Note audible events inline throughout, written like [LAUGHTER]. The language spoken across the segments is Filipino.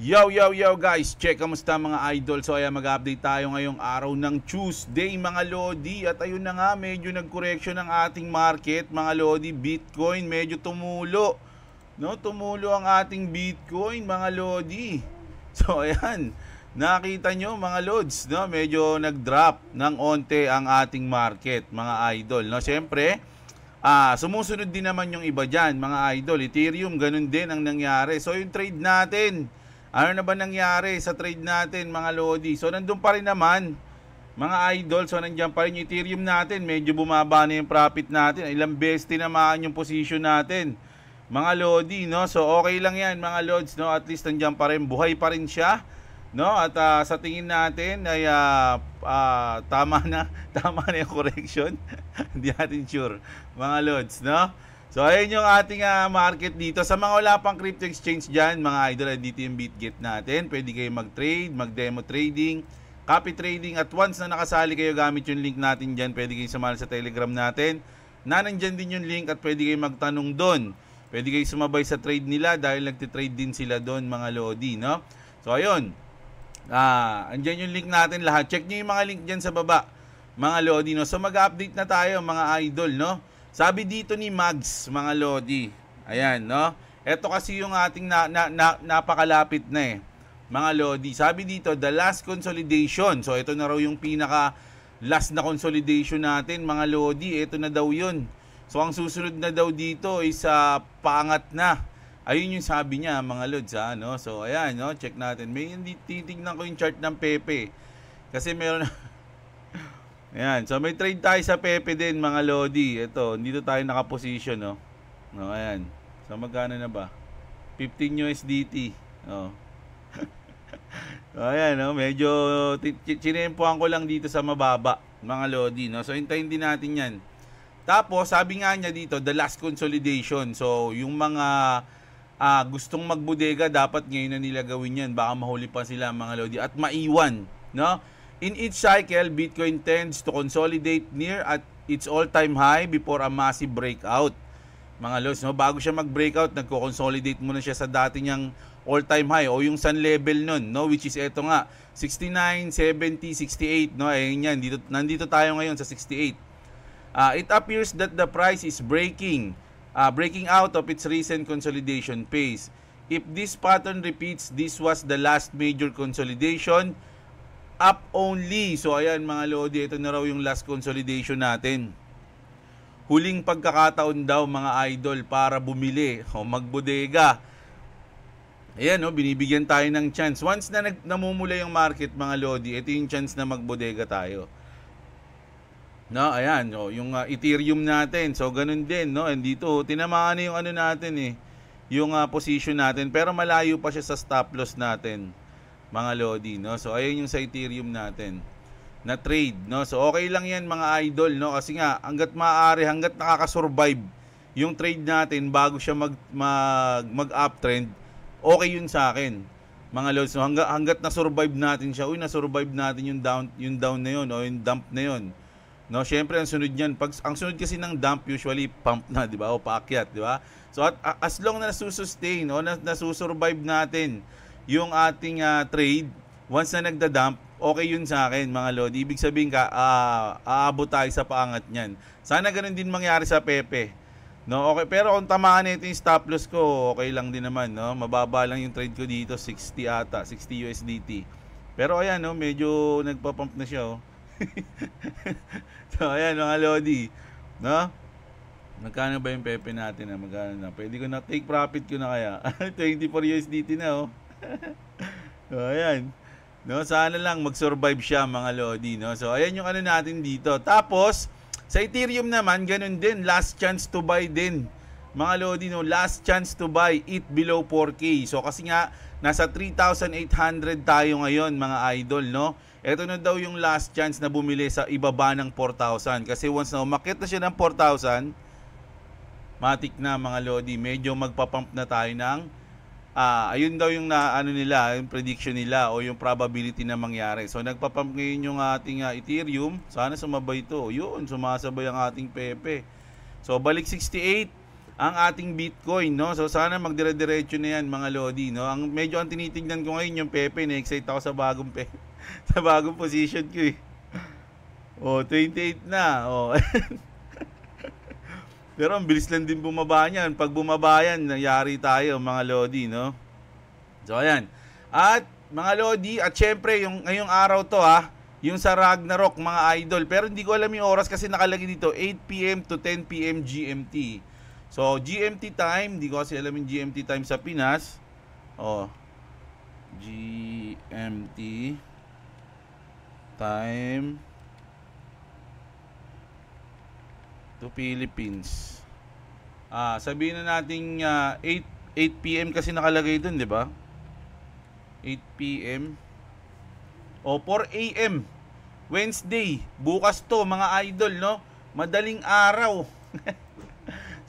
Yo, yo, yo guys! Check, kamusta mga idol? So ayan, mag-update tayo ngayong araw ng Tuesday mga Lodi. At ayun na nga, medyo nag-correction ang ating market mga Lodi. Bitcoin medyo tumulo. No, tumulo ang ating Bitcoin mga Lodi. [LAUGHS] So ayan, nakita nyo mga Lods, no? medyo nag-drop ng onte ang ating market mga idol. No, Siyempre, Ah, sumusunod din naman yung iba dyan, mga idol. Ethereum, ganun din ang nangyari. So, yung trade natin, ano na ba nangyari sa trade natin mga Lodi? So nandun pa rin naman mga idol. So nandiyan pa rin yung Ethereum natin. Medyo bumaba na yung profit natin. Ilang beses tinamaan yung position natin. Mga Lodi, no? So okay lang yan mga Lods, no? At least nandiyan pa rin. Buhay pa rin siya. No? At uh, sa tingin natin ay uh, uh, tama na [LAUGHS] tama na yung correction. [LAUGHS] Hindi natin sure mga Lods, no? So, ayun yung ating uh, market dito. Sa mga wala pang crypto exchange dyan, mga idol, ah, dito yung BitGet natin. Pwede kayo mag-trade, mag-demo trading, copy trading. At once na nakasali kayo gamit yung link natin dyan, pwede kayo sumali sa Telegram natin. Na din yung link at pwede kayo magtanong doon. Pwede kayo sumabay sa trade nila dahil nagtitrade din sila doon, mga Lodi, no? So, ayun. Ah, andyan yung link natin lahat. Check nyo yung mga link dyan sa baba, mga Lodi, no? So, mag-update na tayo, mga idol, no? Sabi dito ni Mags, mga Lodi. Ayan, no? Ito kasi yung ating na, na, na, napakalapit na eh. Mga Lodi, sabi dito, the last consolidation. So, ito na raw yung pinaka last na consolidation natin, mga Lodi. Ito na daw yun. So, ang susunod na daw dito is uh, pangat na. Ayun yung sabi niya, mga Lods. Ha, no? So, ayan, no? check natin. May titignan ko yung chart ng Pepe. Kasi meron... [LAUGHS] Ayan. So, may trade tayo sa Pepe din, mga Lodi. Ito, dito tayo nakaposition, no? Oh. No, ayan. So, magkano na ba? 15 USDT. Oh. [LAUGHS] so, ayan, no? Oh, medyo chinempohan ko lang dito sa mababa, mga Lodi, no? So, hintayin din natin yan. Tapos, sabi nga niya dito, the last consolidation. So, yung mga uh, gustong magbudega, dapat ngayon na nila gawin yan. Baka mahuli pa sila, mga Lodi. At maiwan, no? In each cycle, Bitcoin tends to consolidate near at its all-time high before a massive breakout. Mga lods, no? bago siya mag-breakout, nagko-consolidate muna siya sa dati niyang all-time high o yung sun level nun, no? which is eto nga, 69, 70, 68. No? Ayun eh, yan, dito, nandito tayo ngayon sa 68. Uh, ah, it appears that the price is breaking, uh, breaking out of its recent consolidation phase. If this pattern repeats, this was the last major consolidation up only. So ayan mga Lodi, ito na raw yung last consolidation natin. Huling pagkakataon daw mga idol para bumili o magbodega. Ayan, no, oh, binibigyan tayo ng chance. Once na nag- namumula yung market mga Lodi, ito yung chance na magbodega tayo. No, ayan, no, oh, yung uh, Ethereum natin. So ganun din, no. And dito oh, tinamaan na yung ano natin eh, yung uh, position natin pero malayo pa siya sa stop loss natin mga Lodi, no? So, ayun yung sa Ethereum natin na trade, no? So, okay lang yan mga idol, no? Kasi nga, hanggat maaari, hanggat nakaka-survive yung trade natin bago siya mag, mag, mag-uptrend, okay yun sa akin, mga lodi so hangga, hanggat na-survive natin siya, uy, na-survive natin yung down, yung down na yun, o yung dump na yun. No, syempre ang sunod niyan, pag ang sunod kasi ng dump usually pump na, 'di ba? O paakyat, 'di ba? So at, as long na nasusustain o no? nasusurvive natin yung ating uh, trade, once na nagda-dump, okay yun sa akin mga lodi. Ibig sabihin ka, uh, aabot tayo sa paangat niyan. Sana ganun din mangyari sa Pepe. No, okay. Pero kung tamaan nito yung stop loss ko, okay lang din naman, no. Mababa lang yung trade ko dito, 60 ata, 60 USDT. Pero ayan, no, medyo nagpa-pump na siya, oh. [LAUGHS] so, ayan, mga lodi, no? Magkano ba yung Pepe natin na ah? magkano na? Pwede ko na take profit ko na kaya. 24 [LAUGHS] USDT na, oh so, [LAUGHS] oh, ayan. No, sana lang mag-survive siya mga Lodi, no. So ayan yung ano natin dito. Tapos sa Ethereum naman, ganun din, last chance to buy din. Mga Lodi, no, last chance to buy it below 4k. So kasi nga nasa 3,800 tayo ngayon mga idol, no. Ito na daw yung last chance na bumili sa ibaba ng 4,000 kasi once na umakit na siya ng 4,000, matik na mga Lodi, medyo magpapump na tayo ng Ah, ayun daw yung na, ano nila, yung prediction nila o yung probability na mangyari. So nagpapump ngayon yung ating uh, Ethereum. Sana sumabay ito. Yun, sumasabay ang ating Pepe. So balik 68 ang ating Bitcoin, no? So sana magdire-diretso na 'yan, mga lodi, no? Ang medyo ang tinitingnan ko ngayon yung Pepe, na excited ako sa bagong pe [LAUGHS] sa bagong position ko eh. Oh, 28 na. Oh. [LAUGHS] Pero ang bilis lang din bumaba niyan. Pag bumaba yan, nangyari tayo mga Lodi, no? So, ayan. At mga Lodi, at syempre, yung, ngayong araw to ha, ah, yung sa Ragnarok, mga idol. Pero hindi ko alam yung oras kasi nakalagay dito, 8pm to 10pm GMT. So, GMT time, hindi ko kasi alam yung GMT time sa Pinas. Oh, GMT time to Philippines. Ah, sabihin na natin uh, ah, 8 8 PM kasi nakalagay doon, 'di ba? 8 PM o 4 AM Wednesday. Bukas 'to, mga idol, no? Madaling araw. [LAUGHS]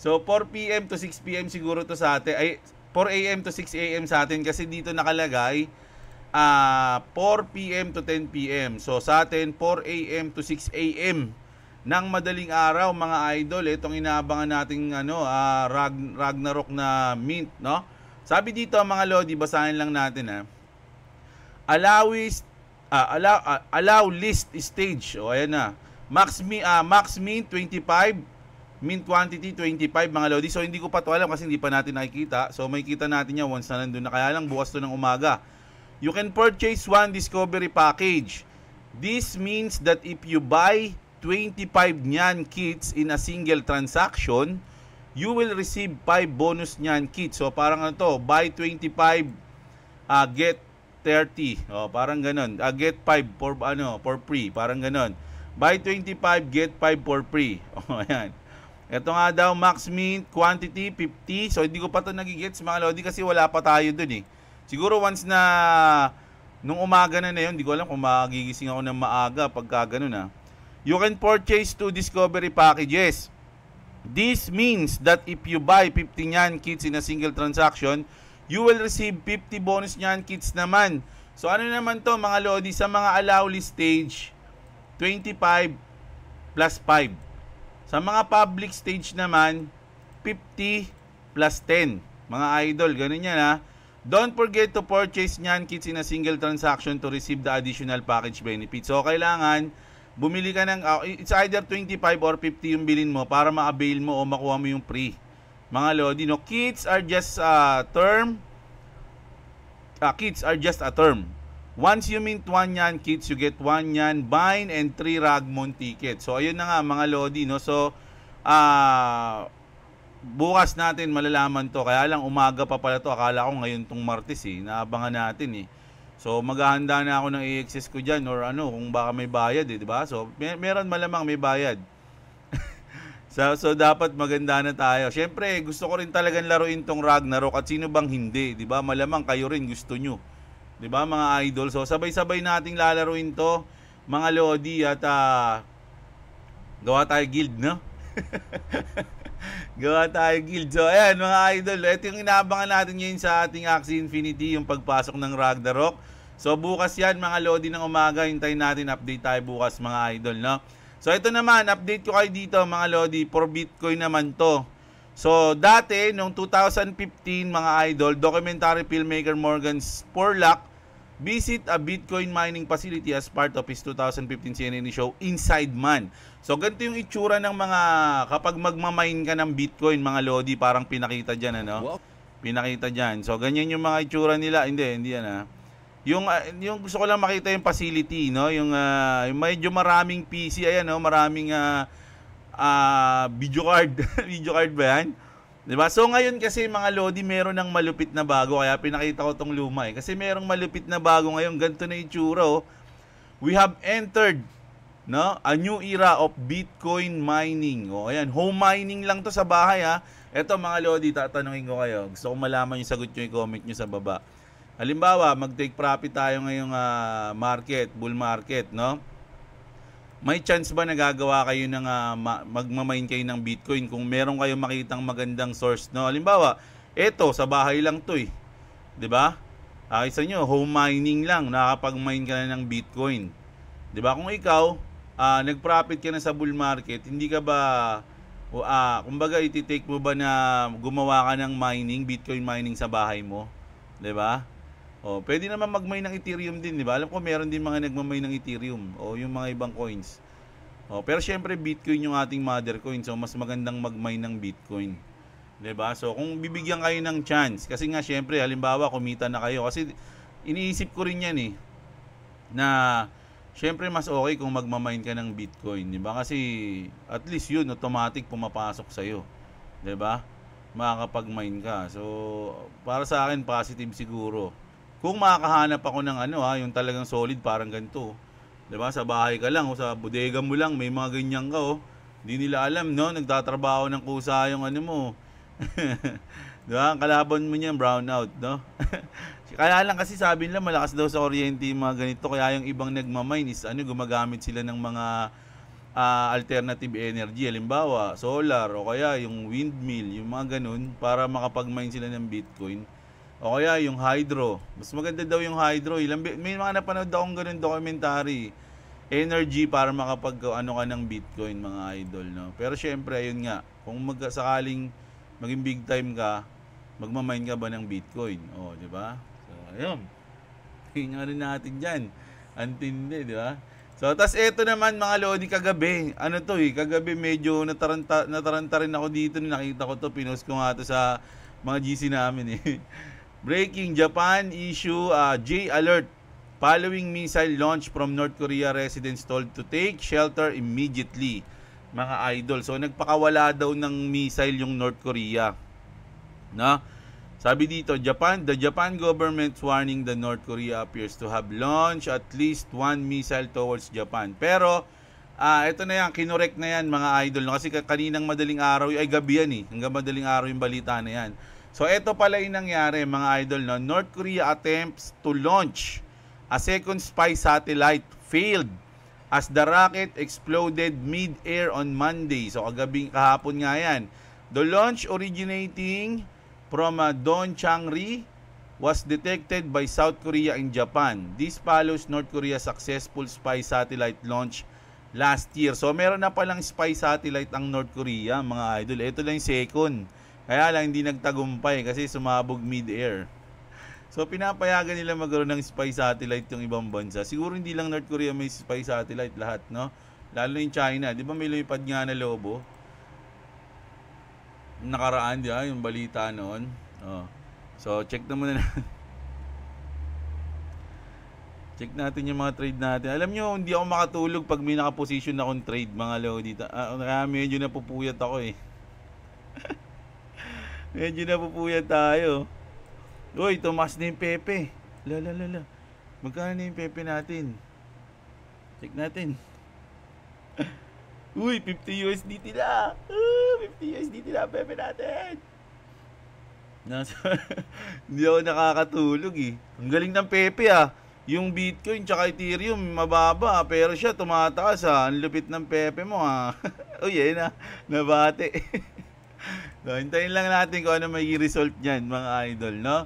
so 4 PM to 6 PM siguro 'to sa atin. Ay 4 AM to 6 AM sa atin kasi dito nakalagay uh, 4 p.m. to 10 p.m. So sa atin 4 a.m. to 6 a.m ng madaling araw mga idol itong inaabangan nating ano uh, Rag Ragnarok na mint no sabi dito mga lodi basahin lang natin ha allowist uh, ah, allow, uh, ah, allow list stage o ayan na max me uh, max mint 25 mint quantity 25 mga lodi so hindi ko pa to alam kasi hindi pa natin nakikita so makikita natin yan once na nandoon na kaya lang bukas to ng umaga you can purchase one discovery package this means that if you buy 25 nyan kits in a single transaction, you will receive 5 bonus nyan kits. So parang ano to, buy 25, uh, get 30. Oh, parang ganun. Uh, get 5 for ano, for free, parang ganun. Buy 25, get 5 for free. [LAUGHS] Oh, ayan. Ito nga daw max mint quantity 50. So hindi ko pa 'to nagigets mga lodi kasi wala pa tayo dun eh. Siguro once na nung umaga na na 'yon, hindi ko alam kung magigising ako ng maaga pagka ganun ah you can purchase two discovery packages. This means that if you buy 50 nyan kits in a single transaction, you will receive 50 bonus nyan kits naman. So ano naman to mga lodi sa mga allow stage 25 plus 5. Sa mga public stage naman 50 plus 10. Mga idol, ganun yan ha. Don't forget to purchase nyan kits in a single transaction to receive the additional package benefits. So kailangan bumili ka ng, uh, it's either 25 or 50 yung bilin mo para ma-avail mo o makuha mo yung free. Mga Lodi, no? Kids are just a uh, term. Uh, ah, kids are just a term. Once you mint one yan, kids, you get one yan, bind and three Ragmon ticket. So, ayun na nga mga Lodi, no? So, ah... Uh, bukas natin malalaman to. Kaya lang umaga pa pala to. Akala ko ngayon tong Martes eh. Naabangan natin eh. So maghahanda na ako ng i-access ko diyan or ano kung baka may bayad eh, 'di ba? So may, meron malamang may bayad. [LAUGHS] so, so dapat maganda na tayo. Syempre, gusto ko rin talaga laruin tong Ragnarok at sino bang hindi, 'di ba? Malamang kayo rin gusto nyo. 'Di ba mga idol? So sabay-sabay nating lalaruin to, mga lodi at uh, gawa tayo guild, no? [LAUGHS] Gawa tayo guild. So ayan mga idol, ito yung inaabangan natin ngayon sa ating Axie Infinity, yung pagpasok ng Ragnarok. So bukas yan mga Lodi ng umaga, hintayin natin update tayo bukas mga idol. No? So ito naman, update ko kayo dito mga Lodi, for Bitcoin naman to. So dati, noong 2015 mga idol, documentary filmmaker Morgan Spurlock visit a Bitcoin mining facility as part of his 2015 CNN show Inside Man. So ganito yung itsura ng mga kapag magmamine ka ng Bitcoin mga lodi parang pinakita diyan ano. Pinakita diyan. So ganyan yung mga itsura nila. Hindi, hindi yan ha. Yung uh, yung gusto ko lang makita yung facility no, yung, uh, yung medyo maraming PC ayan no, maraming uh, uh, video card, [LAUGHS] video card ba yan? 'Di ba? So ngayon kasi mga lodi, meron ng malupit na bago kaya pinakita ko tong luma eh. Kasi merong malupit na bago ngayon, ganito na itsura oh. We have entered no, a new era of Bitcoin mining. O oh, ayan, home mining lang 'to sa bahay ha. Ito mga lodi, tatanungin ko kayo. Gusto kong malaman yung sagot niyo, i-comment niyo sa baba. Halimbawa, mag-take profit tayo ngayong uh, market, bull market, no? may chance ba nagagawa kayo ng uh, magmamain kayo ng Bitcoin kung meron kayo makitang magandang source no? Halimbawa, eto sa bahay lang 'to eh. 'Di ba? Uh, isa nyo, home mining lang, nakapag mine ka na ng Bitcoin. 'Di ba? Kung ikaw uh, nag-profit ka na sa bull market, hindi ka ba uh, kumbaga iti-take mo ba na gumawa ka ng mining, Bitcoin mining sa bahay mo? 'Di ba? Oh, pwede naman magmay ng Ethereum din, di ba? Alam ko meron din mga nagmamay ng Ethereum o yung mga ibang coins. Oh, pero syempre Bitcoin yung ating mother coin, so mas magandang magmay ng Bitcoin. 'Di ba? So kung bibigyan kayo ng chance kasi nga syempre halimbawa kumita na kayo kasi iniisip ko rin 'yan eh na syempre mas okay kung magmamine ka ng Bitcoin, 'di ba? Kasi at least 'yun automatic pumapasok sa iyo. 'Di ba? Makakapag-mine ka. So para sa akin positive siguro. Kung makakahanap ako ng ano ha, yung talagang solid parang ganito. 'Di ba? Sa bahay ka lang o sa bodega mo lang may mga ganyan ka oh. Hindi nila alam no, nagtatrabaho ng kusa yung ano mo. [LAUGHS] 'Di ba? Kalaban mo niyan brown out, no? [LAUGHS] kaya lang kasi sabi nila malakas daw sa kuryente yung mga ganito kaya yung ibang nagmamine is ano gumagamit sila ng mga uh, alternative energy halimbawa solar o kaya yung windmill yung mga ganun para makapag-mine sila ng Bitcoin o kaya yung hydro. Mas maganda daw yung hydro. Ilang, may mga napanood akong ganun documentary. Energy para makapag ano ka ng Bitcoin mga idol. No? Pero syempre, ayun nga. Kung mag, sakaling maging big time ka, magmamine ka ba ng Bitcoin? O, di ba? So, ayun. Tingnan [LAUGHS] rin natin dyan. Antindi, di ba? So, tas eto naman mga lodi kagabi. Ano to eh, kagabi medyo nataranta, nataranta rin ako dito. Nakita ko to, pinost ko nga to sa mga GC namin eh. [LAUGHS] Breaking Japan issue uh, J alert following missile launch from North Korea residents told to take shelter immediately. Mga idol. So nagpakawala daw ng missile yung North Korea. Na? Sabi dito, Japan, the Japan government warning the North Korea appears to have launched at least one missile towards Japan. Pero Ah, uh, ito na yan, kinorek na yan mga idol. No? Kasi kaninang madaling araw, ay gabi yan eh. Hanggang madaling araw yung balita na yan. So ito pala yung nangyari mga idol. No? North Korea attempts to launch a second spy satellite failed as the rocket exploded mid-air on Monday. So kagabi kahapon nga yan. The launch originating from uh, Donchangri was detected by South Korea and Japan. This follows North Korea's successful spy satellite launch last year. So meron na palang spy satellite ang North Korea, mga idol. Ito lang yung second kaya lang hindi nagtagumpay kasi sumabog mid-air. So pinapayagan nila magkaroon ng spy satellite yung ibang bansa. Siguro hindi lang North Korea may spy satellite lahat, no? Lalo yung China. Di ba may lumipad nga na lobo? Nakaraan, di ba? Yung balita noon. Oh. So check na muna [LAUGHS] natin. check natin yung mga trade natin. Alam nyo, hindi ako makatulog pag may nakaposition akong trade mga lodi. Ah, ah, medyo napupuyat ako eh. Medyo napupuya tayo. Uy, tumas na yung Pepe. la la. Magkano na yung Pepe natin? Check natin. [LAUGHS] Uy, 50 USD na. Uh, 50 USD na Pepe natin. Nasa, [LAUGHS] hindi ako nakakatulog eh. Ang galing ng Pepe ah. Yung Bitcoin tsaka Ethereum mababa pero siya tumataas ah. Ang lupit ng Pepe mo ah. [LAUGHS] Uy, ayun ah. Nabate. So, hintayin lang natin kung ano may result niyan, mga idol, no?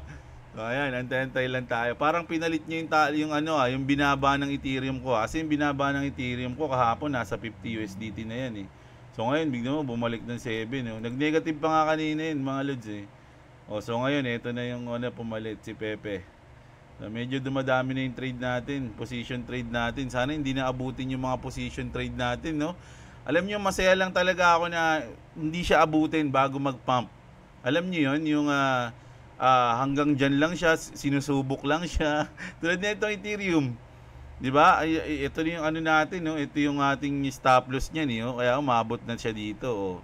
So, ayan, antay-antay lang tayo. Parang pinalit niya yung, ta- yung ano, ah, yung binaba ng Ethereum ko. Kasi ah. yung binaba ng Ethereum ko kahapon, nasa 50 USDT na yan, eh. So, ngayon, bigla mo, bumalik ng 7, no? Eh. Nag-negative pa nga kanina yun, mga lods, eh. O, so, ngayon, ito na yung ano, pumalit si Pepe. So, medyo dumadami na yung trade natin, position trade natin. Sana hindi na abutin yung mga position trade natin, no? Alam niyo masaya lang talaga ako na hindi siya abutin bago mag-pump. Alam niyo 'yon, yung uh, uh, hanggang diyan lang siya, sinusubok lang [LAUGHS] siya. Tulad nito Ethereum. 'Di ba? Ito yung ano natin, no? Ito yung ating stop loss niya, no? Oh. Kaya umabot na siya dito, oh.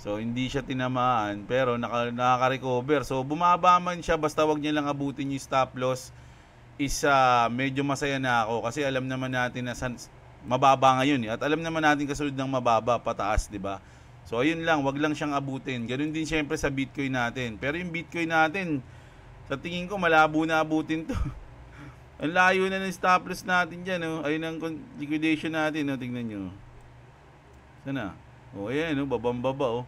So hindi siya tinamaan pero naka, nakaka-recover. So bumaba man siya basta wag niya lang abutin yung stop loss. Isa uh, medyo masaya na ako kasi alam naman natin na san, mababa ngayon eh. At alam naman natin kasunod ng mababa, pataas, 'di ba? So ayun lang, wag lang siyang abutin. Ganun din siyempre sa Bitcoin natin. Pero yung Bitcoin natin, sa tingin ko malabo na abutin 'to. [LAUGHS] ang layo na ng stop loss natin diyan, oh. Ayun ang liquidation natin, no? Oh. Tingnan niyo. Sana. Oh, ayan, oh, babambaba, oh.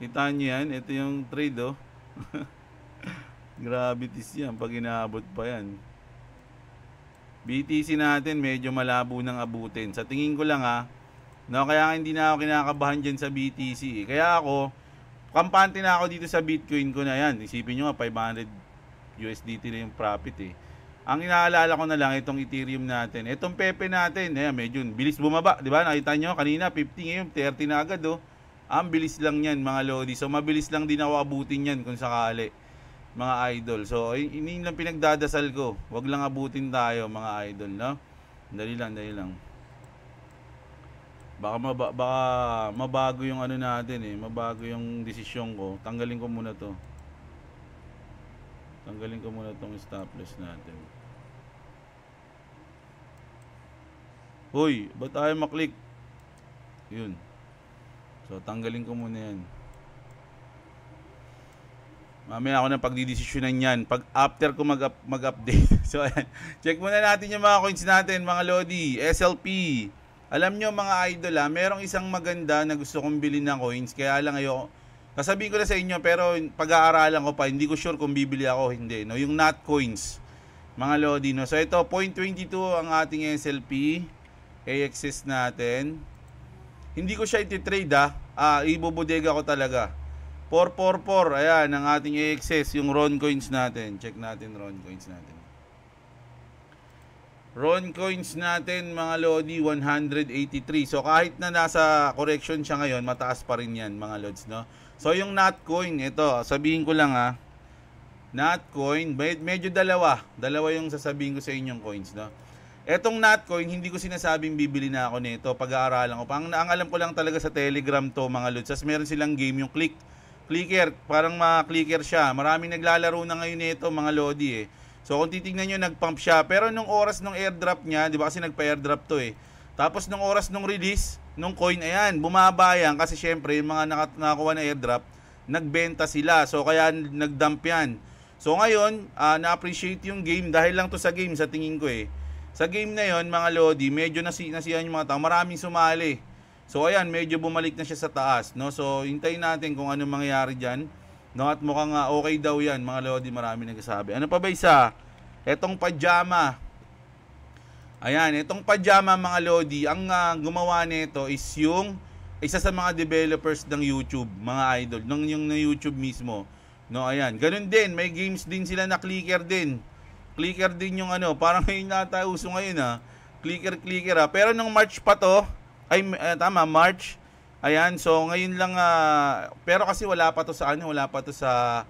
Kita niyo yan, ito yung trade, oh. [LAUGHS] Gravities yan, pag inaabot pa yan. BTC natin medyo malabo nang abutin. Sa tingin ko lang ha, no, kaya hindi na ako kinakabahan dyan sa BTC. Eh. Kaya ako, kampante na ako dito sa Bitcoin ko na yan. Isipin nyo nga, 500 USDT na yung profit eh. Ang inaalala ko na lang itong Ethereum natin. Itong Pepe natin, eh, medyo bilis bumaba. di ba? Nakita nyo kanina, 50 ngayon, 30 na agad oh. Ang bilis lang yan mga Lodi. So mabilis lang din ako abutin yan kung sakali mga idol. So, ini lang pinagdadasal ko. Huwag lang abutin tayo, mga idol, no? Dali lang, dali lang. Baka, maba, baka mabago yung ano natin, eh. Mabago yung desisyon ko. Tanggalin ko muna to. Tanggalin ko muna tong stop natin. Hoy, ba't tayo maklik? Yun. So, tanggalin ko muna yan. Mamaya ako ng pagdidesisyonan yan. Pag after ko mag, mag-update. [LAUGHS] so, ayan. Check muna natin yung mga coins natin, mga Lodi. SLP. Alam nyo mga idol ha, ah, merong isang maganda na gusto kong bilhin ng coins. Kaya lang ayo Sasabihin ko na sa inyo, pero pag-aaralan ko pa, hindi ko sure kung bibili ako hindi. No? Yung not coins, mga Lodi. No? So, ito, 0.22 ang ating SLP. AXS natin. Hindi ko siya ititrade ha. Ah, ah ibubodega ko talaga. 444. Ayan, ang ating i-access yung Ron coins natin. Check natin Ron coins natin. Ron coins natin mga Lodi 183. So kahit na nasa correction siya ngayon, mataas pa rin 'yan mga Lods, no? So yung Nat coin, ito, sabihin ko lang ha. Nat coin, med medyo dalawa. Dalawa yung sasabihin ko sa inyong coins, no? Etong Nat coin, hindi ko sinasabing bibili na ako nito. Pag-aaralan ko pa. Ang, ang alam ko lang talaga sa Telegram to mga Lods. Tapos meron silang game yung click clicker, parang ma-clicker siya. Maraming naglalaro na ngayon nito mga Lodi eh. So kung titingnan niyo nagpump siya, pero nung oras nung airdrop niya, 'di ba kasi nagpa-airdrop to eh. Tapos nung oras nung release, nung coin ayan, bumaba yan kasi syempre yung mga nakakuha na airdrop, nagbenta sila. So kaya nagdump yan. So ngayon, uh, na-appreciate yung game dahil lang to sa game sa tingin ko eh. Sa game na yon mga Lodi, medyo nasi nasiyahan yung mga tao. Maraming sumali. So ayan, medyo bumalik na siya sa taas, no? So hintayin natin kung ano mangyayari diyan. No, at mukhang uh, okay daw 'yan, mga lodi, marami nang nagsasabi. Ano pa ba isa? Etong pajama. Ayan, etong pajama mga lodi, ang uh, gumawa nito is yung isa sa mga developers ng YouTube, mga idol, ng yung na YouTube mismo. No, ayan. Ganun din, may games din sila na clicker din. Clicker din yung ano, parang ngayon [LAUGHS] nata uso ngayon ha. Ah. Clicker, clicker ha. Pero nung March pa to, ay uh, tama March. Ayan, so ngayon lang uh, pero kasi wala pa to sa ano, wala pa to sa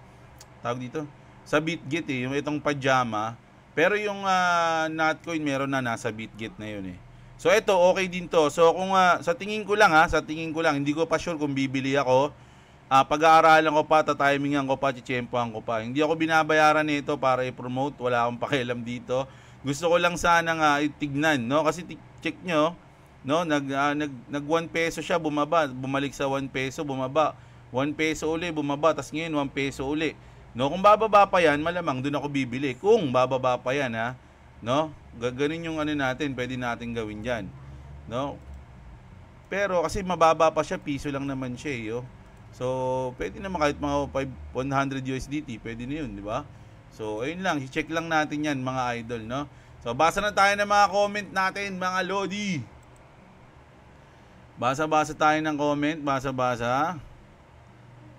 tawag dito sa Bitgit eh, yung itong pajama. Pero yung uh, ah, Notcoin meron na nasa Bitgit na yun eh. So ito okay din to. So kung uh, sa tingin ko lang ha, sa tingin ko lang, hindi ko pa sure kung bibili ako. Uh, pag-aaralan ko pa, tatimingan ko pa, chichempohan ko pa. Hindi ako binabayaran nito para i-promote. Wala akong pakialam dito. Gusto ko lang sana nga itignan, eh, no? Kasi check nyo, No, nag uh, nag nag 1 peso siya bumaba, bumalik sa 1 peso, bumaba. 1 peso uli, bumaba, tas ngayon 1 peso uli. No, kung bababa pa 'yan, malamang doon ako bibili. Kung bababa pa 'yan, ha. No? Gaganin yung ano natin, pwede natin gawin diyan. No? Pero kasi mababa pa siya, piso lang naman siya, eh, oh. So, pwede naman kahit mga 5, 100 USDT, pwede na yun, di ba? So, ayun lang, i-check lang natin yan, mga idol, no? So, basa na tayo ng mga comment natin, mga Lodi. Basa-basa tayo ng comment, basa-basa.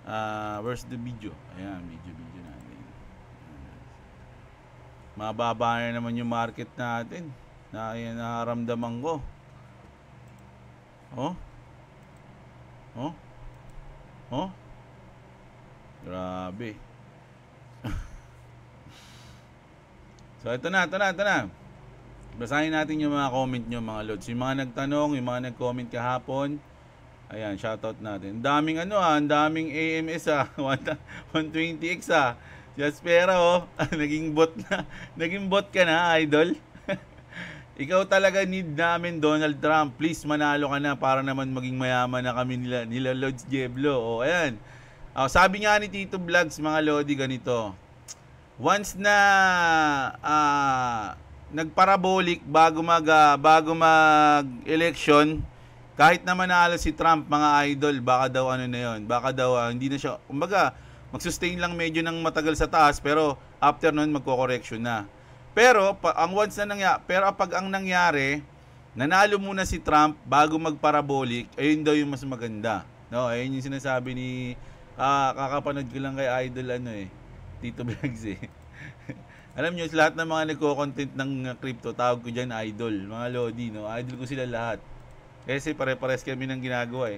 Uh, where's the video? Ayan, video-video natin. Mababa na naman yung market natin. Na yan naramdaman ko. Oh? Oh? Oh? Grabe. [LAUGHS] so ito na, ito na, ito na basahin natin yung mga comment nyo mga Lods. Yung mga nagtanong, yung mga nag-comment kahapon. Ayan, shoutout natin. Ang daming ano ah, ang daming AMS ah. 120X [LAUGHS] ah. Just oh. [LAUGHS] Naging bot na. [LAUGHS] Naging bot ka na, idol. Ikaw talaga need namin, Donald Trump. Please, manalo ka na para naman maging mayaman na kami nila, nila Lods Jeblo. O, oh, ayan. Oh, sabi nga ni Tito Vlogs, mga Lodi, ganito. Once na uh, nagparabolic bago mag uh, bago mag-election kahit na manalo si Trump mga idol baka daw ano na yon baka daw uh, hindi na siya kumbaga magsustain lang medyo ng matagal sa taas pero after noon magko-correction na pero pa, ang once na nangyari pero pag ang nangyari nanalo muna si Trump bago magparabolic ayun daw yung mas maganda no ayun yung sinasabi ni uh, kakapanood ko lang kay idol ano eh Tito Vlogs eh alam nyo, lahat ng mga nagko-content ng uh, crypto, tawag ko dyan idol. Mga Lodi, no? Idol ko sila lahat. Kasi pare-pares kami ng ginagawa eh.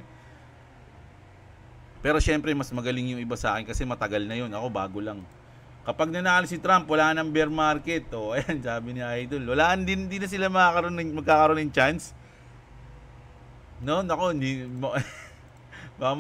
Pero syempre, mas magaling yung iba sa akin kasi matagal na yun. Ako bago lang. Kapag nanalo si Trump, wala nang bear market. O, [LAUGHS] oh, ayan, sabi ni Idol. Wala, hindi, hindi na sila magkakaroon ng, magkakaroon ng chance. No, nako, hindi, [LAUGHS] baka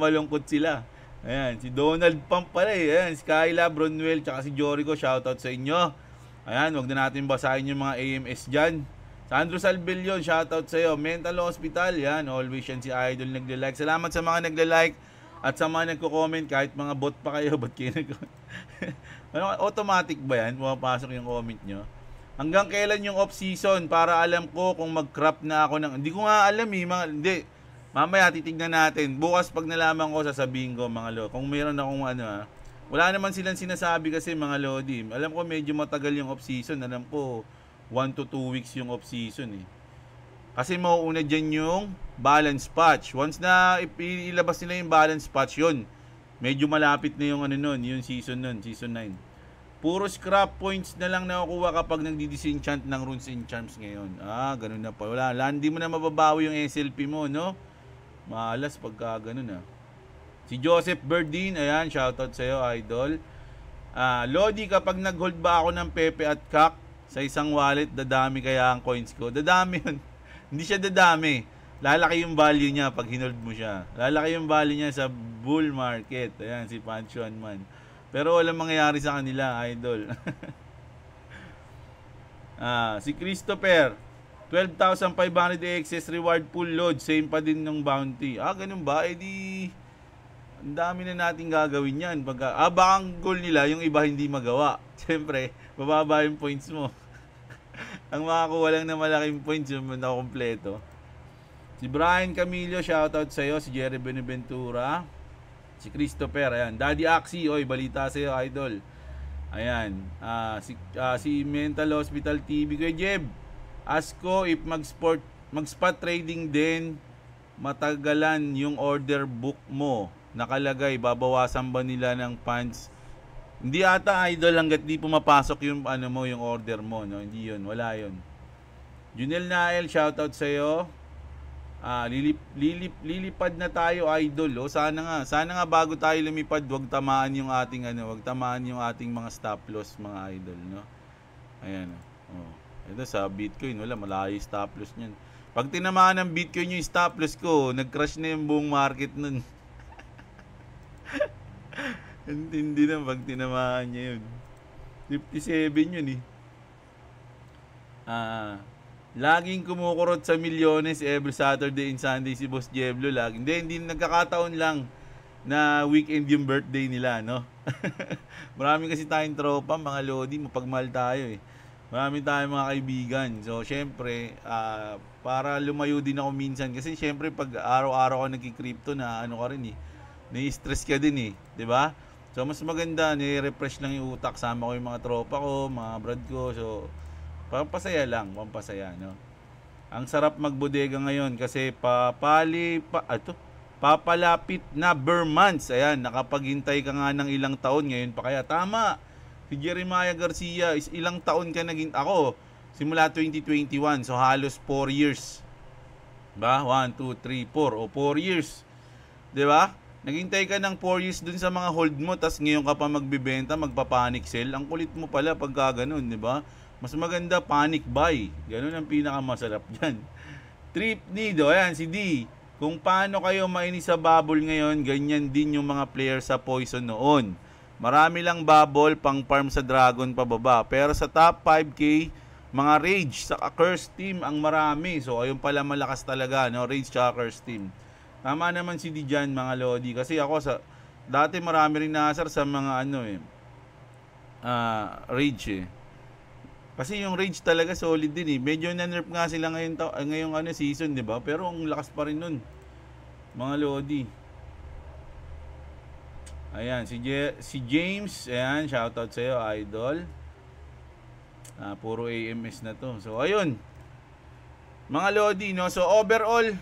sila. Ayan, si Donald Pump pala eh. Ayan, si Kyla Bronwell, tsaka si Jorico, shoutout sa inyo. Ayan, wag din natin basahin yung mga AMS dyan. Sandro Salbillion, shoutout sa iyo. Mental Hospital, yan. Always yan si Idol nagle-like. Salamat sa mga nagle-like at sa mga nagko-comment. Kahit mga bot pa kayo, [LAUGHS] ba't kayo nag [LAUGHS] ano, Automatic ba yan? Pumapasok yung comment nyo. Hanggang kailan yung off-season para alam ko kung mag-crop na ako ng... Hindi ko nga alam eh. Mga, hindi. Mamaya titignan natin. Bukas pag nalaman ko, sasabihin ko mga lo. Kung meron akong ano ah wala naman silang sinasabi kasi mga Lodi. Alam ko medyo matagal yung off-season. Alam ko 1 to 2 weeks yung off-season eh. Kasi mauuna dyan yung balance patch. Once na ilabas nila yung balance patch yon medyo malapit na yung ano nun, yung season nun, season 9. Puro scrap points na lang nakukuha kapag nagdi-disenchant ng runes and charms ngayon. Ah, ganun na pa. Wala, hindi mo na mababawi yung SLP mo, no? Malas pagka ganun ah. Si Joseph Berdin, ayan, shoutout sa iyo, idol. Ah, Lodi, kapag nag-hold ba ako ng Pepe at Kak sa isang wallet, dadami kaya ang coins ko? Dadami yun. [LAUGHS] Hindi siya dadami. Lalaki yung value niya pag hinold mo siya. Lalaki yung value niya sa bull market. Ayan, si Pancho man. Pero walang mangyayari sa kanila, idol. [LAUGHS] ah, si Christopher, 12,500 excess reward pool load. Same pa din ng bounty. Ah, ganun ba? Eh di ang dami na natin gagawin yan. Pag, ah, baka ang goal nila, yung iba hindi magawa. [LAUGHS] Siyempre, bababa yung points mo. [LAUGHS] ang makakuha lang na malaking points yung na kompleto. Si Brian Camillo, shoutout sa'yo. Si Jerry Beneventura. Si Christopher, ayan. Daddy Axie, oy, balita sa'yo, idol. Ayan. Uh, si, uh, si Mental Hospital TV. Kuya Jeb, ask ko if mag-sport, mag-spot trading din, matagalan yung order book mo nakalagay babawasan ba nila ng funds hindi ata idol hanggat di pumapasok yung ano mo yung order mo no hindi yun wala yun Junel Nael shoutout sa iyo ah, lilip, lilip, lilipad na tayo idol oh sana nga sana nga bago tayo lumipad wag tamaan yung ating ano wag tamaan yung ating mga stop loss mga idol no ayan oh, oh. ito sa Bitcoin wala malayo stop loss niyan pag tinamaan ng Bitcoin yung stop loss ko nagcrash na yung buong market nun [LAUGHS] Hindi na pag tinamaan niya yun. 57 yun eh. Ah, ah, laging kumukurot sa milyones every Saturday and Sunday si Boss Jeblo lang. Hindi, hindi nagkakataon lang na weekend yung birthday nila, no? [LAUGHS] Marami kasi tayong tropa, mga lodi, mapagmahal tayo eh. Marami tayong mga kaibigan. So, syempre, uh, para lumayo din ako minsan. Kasi syempre, pag araw-araw ako nagki-crypto na ano ka rin eh ni-stress ka din eh, 'di ba? So mas maganda ni-refresh lang yung utak sama ko yung mga tropa ko, mga brad ko. So pampasaya lang, pampasaya no. Ang sarap magbodega ngayon kasi papali pa ato ah, papalapit na ber months. Ayan, nakapaghintay ka nga ng ilang taon ngayon pa kaya tama. Si Jeremiah Garcia is ilang taon ka naging ako simula 2021 so halos 4 years. Ba? 1 2 3 4 o 4 years. 'Di ba? Oh, Naghintay ka ng 4 years dun sa mga hold mo, tas ngayon ka pa magbibenta, magpa-panic sell. Ang kulit mo pala pagka ganun, di ba? Mas maganda panic buy. Ganun ang pinakamasarap [LAUGHS] dyan. Trip Nido, ayan, si D. Kung paano kayo mainis sa bubble ngayon, ganyan din yung mga player sa Poison noon. Marami lang bubble pang farm sa Dragon pababa. Pero sa top 5K, mga Rage sa Curse Team ang marami. So, ayun pala malakas talaga, no? Rage sa Curse Team. Tama naman si Dijan mga lodi kasi ako sa dati marami rin nasar sa mga ano eh uh, rage eh. Kasi yung rage talaga solid din eh. Medyo na-nerf nga sila ngayon ta- ah, ngayong ano season, 'di ba? Pero ang lakas pa rin nun. Mga lodi. Ayan, si, Je- si James, ayan, shoutout sa'yo, idol. Ah, puro AMS na to. So, ayun. Mga Lodi, no? So, overall,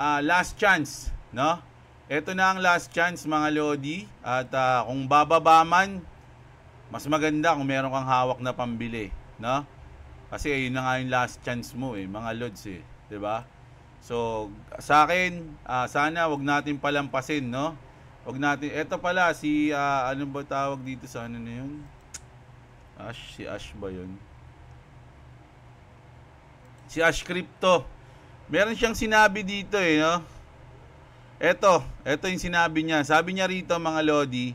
uh, last chance, no? Ito na ang last chance mga Lodi. At uh, kung bababa man, mas maganda kung meron kang hawak na pambili, no? Kasi ayun na nga yung last chance mo eh, mga Lods eh, 'di ba? So, sa akin, uh, sana 'wag natin palampasin, no? 'Wag natin. Ito pala si uh, ano ba tawag dito sa ano na 'yun? Ash, si Ash ba 'yun? Si Ash Crypto. Meron siyang sinabi dito eh, no? Ito, ito yung sinabi niya. Sabi niya rito mga Lodi,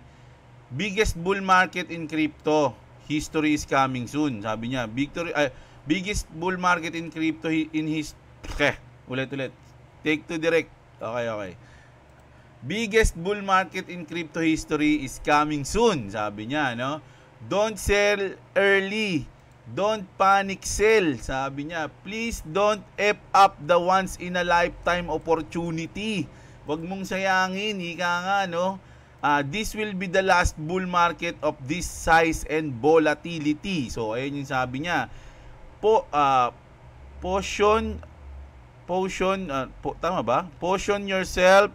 biggest bull market in crypto. History is coming soon. Sabi niya, victory, uh, biggest bull market in crypto in his... Okay, ulit-ulit. Take to direct. Okay, okay. Biggest bull market in crypto history is coming soon, sabi niya, no? Don't sell early Don't panic sell, sabi niya. Please don't F up the once in a lifetime opportunity. Huwag mong sayangin, ika nga, no? Uh, this will be the last bull market of this size and volatility. So, ayun yung sabi niya. Po, uh, potion, potion, uh, po, tama ba? Potion yourself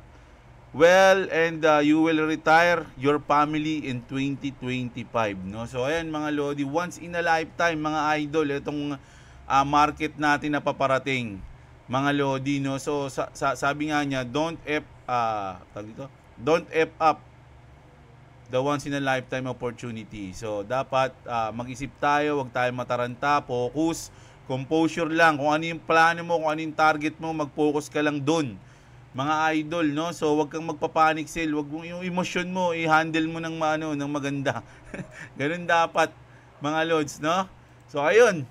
well and uh, you will retire your family in 2025 no so ayan mga lodi once in a lifetime mga idol itong uh, market natin na paparating mga lodi no so sa, sa, sabi nga niya don't f uh, dito don't f up the once in a lifetime opportunity so dapat uh, mag-isip tayo wag tayong mataranta focus composure lang kung ano yung plano mo kung ano yung target mo mag-focus ka lang doon mga idol, no? So, wag kang magpapanic sell. Wag mong yung emosyon mo, i-handle mo ng, ano, ng maganda. [LAUGHS] Ganun dapat, mga lords no? So, ayun.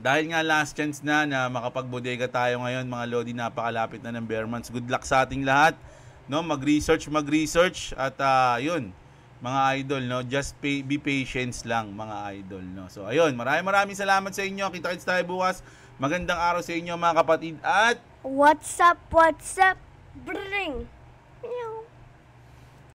Dahil nga last chance na na makapagbodega tayo ngayon, mga lodi, napakalapit na ng bear months. Good luck sa ating lahat, no? Mag-research, mag-research. At, uh, mga idol, no? Just pay, be patience lang, mga idol, no? So, ayun. Maraming maraming salamat sa inyo. Kita-kits tayo bukas. Magandang araw sa inyo, mga kapatid. At, What's up? What's up? Bring. Meow.